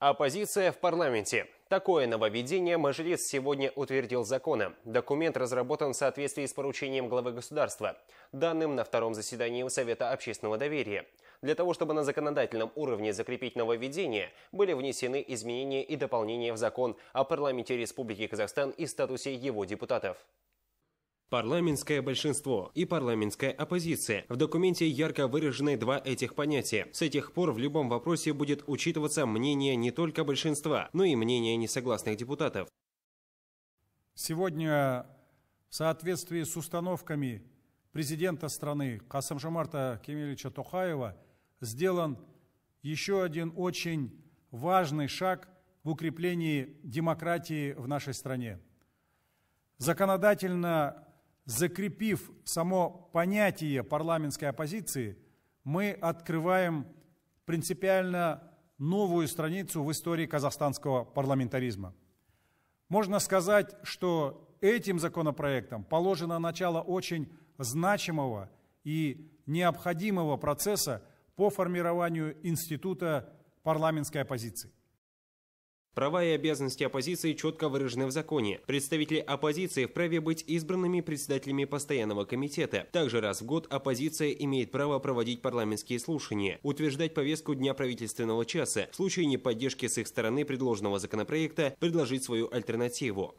Оппозиция а в парламенте. Такое нововведение Мажилис сегодня утвердил законом. Документ разработан в соответствии с поручением главы государства, данным на втором заседании Совета общественного доверия. Для того, чтобы на законодательном уровне закрепить нововведение, были внесены изменения и дополнения в закон о парламенте Республики Казахстан и статусе его депутатов. Парламентское большинство и парламентская оппозиция. В документе ярко выражены два этих понятия. С этих пор в любом вопросе будет учитываться мнение не только большинства, но и мнение несогласных депутатов. Сегодня в соответствии с установками президента страны Касамжамарта Кемельевича Тохаева сделан еще один очень важный шаг в укреплении демократии в нашей стране. Законодательно закрепив само понятие парламентской оппозиции, мы открываем принципиально новую страницу в истории казахстанского парламентаризма. Можно сказать, что этим законопроектом положено начало очень значимого и необходимого процесса по формированию института парламентской оппозиции. Права и обязанности оппозиции четко выражены в законе. Представители оппозиции вправе быть избранными председателями постоянного комитета. Также раз в год оппозиция имеет право проводить парламентские слушания, утверждать повестку дня правительственного часа, в случае неподдержки с их стороны предложенного законопроекта предложить свою альтернативу.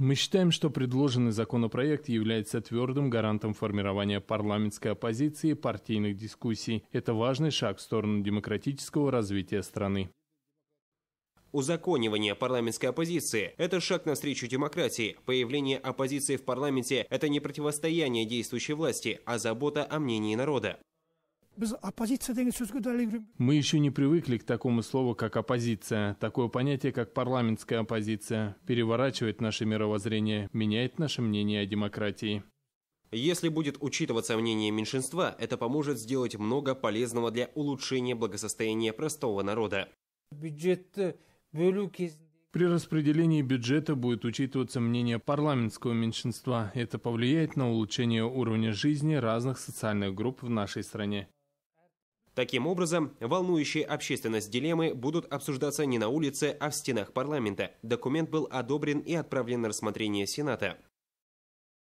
Мы считаем, что предложенный законопроект является твердым гарантом формирования парламентской оппозиции и партийных дискуссий. Это важный шаг в сторону демократического развития страны. Узаконивание парламентской оппозиции – это шаг навстречу демократии. Появление оппозиции в парламенте – это не противостояние действующей власти, а забота о мнении народа. Мы еще не привыкли к такому слову, как оппозиция. Такое понятие, как парламентская оппозиция, переворачивает наше мировоззрение, меняет наше мнение о демократии. Если будет учитываться мнение меньшинства, это поможет сделать много полезного для улучшения благосостояния простого народа. Э, При распределении бюджета будет учитываться мнение парламентского меньшинства. Это повлияет на улучшение уровня жизни разных социальных групп в нашей стране. Таким образом, волнующие общественность дилеммы будут обсуждаться не на улице, а в стенах парламента. Документ был одобрен и отправлен на рассмотрение Сената.